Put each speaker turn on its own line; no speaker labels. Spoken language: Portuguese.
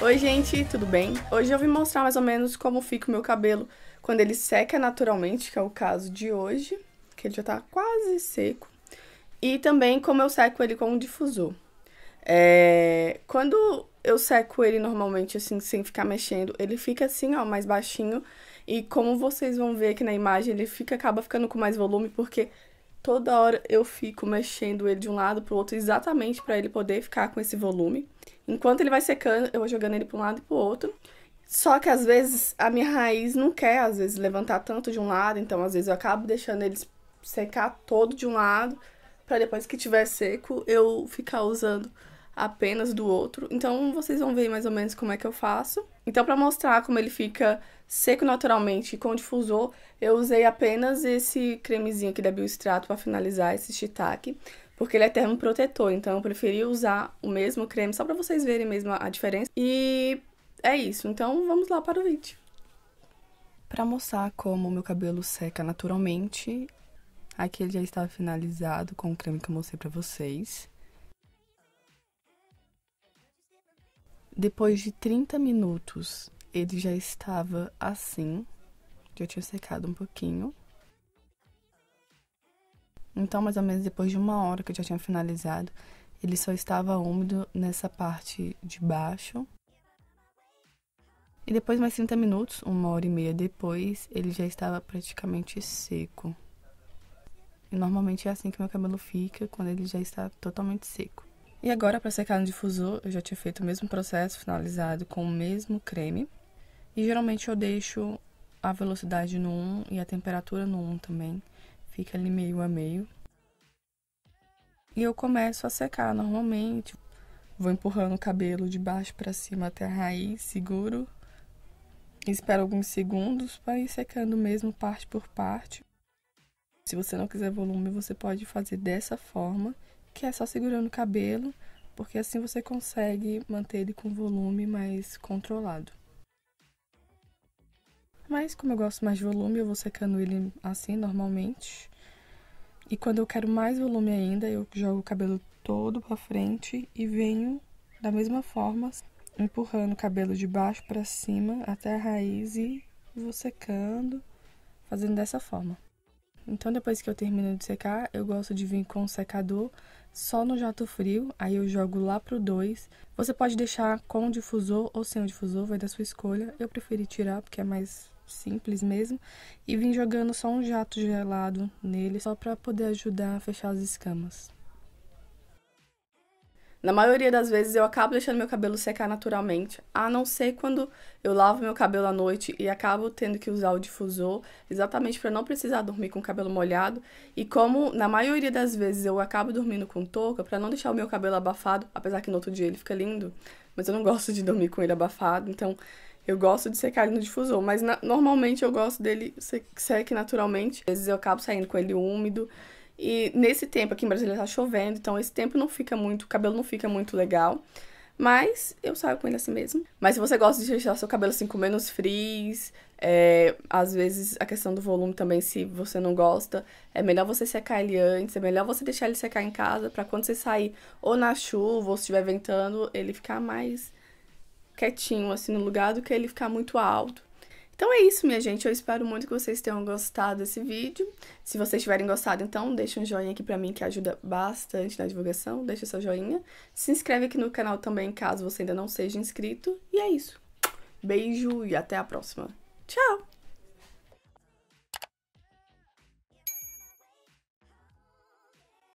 Oi, gente, tudo bem? Hoje eu vim mostrar mais ou menos como fica o meu cabelo quando ele seca naturalmente, que é o caso de hoje, que ele já tá quase seco, e também como eu seco ele com um difusor. É... Quando eu seco ele normalmente, assim, sem ficar mexendo, ele fica assim, ó, mais baixinho, e como vocês vão ver aqui na imagem, ele fica acaba ficando com mais volume, porque Toda hora eu fico mexendo ele de um lado pro outro, exatamente para ele poder ficar com esse volume. Enquanto ele vai secando, eu vou jogando ele para um lado e pro outro. Só que às vezes a minha raiz não quer, às vezes, levantar tanto de um lado, então às vezes eu acabo deixando ele secar todo de um lado, para depois que tiver seco eu ficar usando apenas do outro. Então vocês vão ver mais ou menos como é que eu faço. Então para mostrar como ele fica seco naturalmente com o difusor, eu usei apenas esse cremezinho aqui da Bioestrato para finalizar esse shiitake, porque ele é termo protetor, então eu preferi usar o mesmo creme só para vocês verem mesmo a diferença. E é isso, então vamos lá para o vídeo. Para mostrar como o meu cabelo seca naturalmente, aqui ele já estava finalizado com o creme que eu mostrei para vocês. Depois de 30 minutos, ele já estava assim, que eu tinha secado um pouquinho. Então, mais ou menos depois de uma hora que eu já tinha finalizado, ele só estava úmido nessa parte de baixo. E depois, mais 30 minutos, uma hora e meia depois, ele já estava praticamente seco. E normalmente é assim que meu cabelo fica, quando ele já está totalmente seco. E agora, para secar no difusor, eu já tinha feito o mesmo processo, finalizado com o mesmo creme. E geralmente eu deixo a velocidade no 1 e a temperatura no 1 também. Fica ali meio a meio. E eu começo a secar normalmente. Vou empurrando o cabelo de baixo para cima até a raiz, seguro. Espero alguns segundos para ir secando mesmo parte por parte. Se você não quiser volume, você pode fazer dessa forma que é só segurando o cabelo, porque assim você consegue manter ele com volume mais controlado. Mas como eu gosto mais de volume, eu vou secando ele assim normalmente. E quando eu quero mais volume ainda, eu jogo o cabelo todo para frente e venho da mesma forma empurrando o cabelo de baixo para cima até a raiz e vou secando, fazendo dessa forma. Então depois que eu termino de secar, eu gosto de vir com o secador só no jato frio, aí eu jogo lá pro 2. Você pode deixar com o difusor ou sem o difusor, vai da sua escolha. Eu preferi tirar porque é mais simples mesmo. E vim jogando só um jato gelado nele, só para poder ajudar a fechar as escamas. Na maioria das vezes eu acabo deixando meu cabelo secar naturalmente, a não ser quando eu lavo meu cabelo à noite e acabo tendo que usar o difusor, exatamente para não precisar dormir com o cabelo molhado. E como na maioria das vezes eu acabo dormindo com touca, para não deixar o meu cabelo abafado, apesar que no outro dia ele fica lindo, mas eu não gosto de dormir com ele abafado, então eu gosto de secar ele no difusor, mas na, normalmente eu gosto dele se, seque naturalmente. Às vezes eu acabo saindo com ele úmido e nesse tempo, aqui em Brasília tá chovendo, então esse tempo não fica muito, o cabelo não fica muito legal. Mas eu saio com ele assim mesmo. Mas se você gosta de deixar seu cabelo assim com menos frizz, é, às vezes a questão do volume também, se você não gosta, é melhor você secar ele antes, é melhor você deixar ele secar em casa para quando você sair ou na chuva ou se estiver ventando, ele ficar mais quietinho assim no lugar do que ele ficar muito alto. Então é isso, minha gente. Eu espero muito que vocês tenham gostado desse vídeo. Se vocês tiverem gostado, então deixa um joinha aqui pra mim que ajuda bastante na divulgação. Deixa seu joinha. Se inscreve aqui no canal também, caso você ainda não seja inscrito. E é isso. Beijo e até a próxima. Tchau!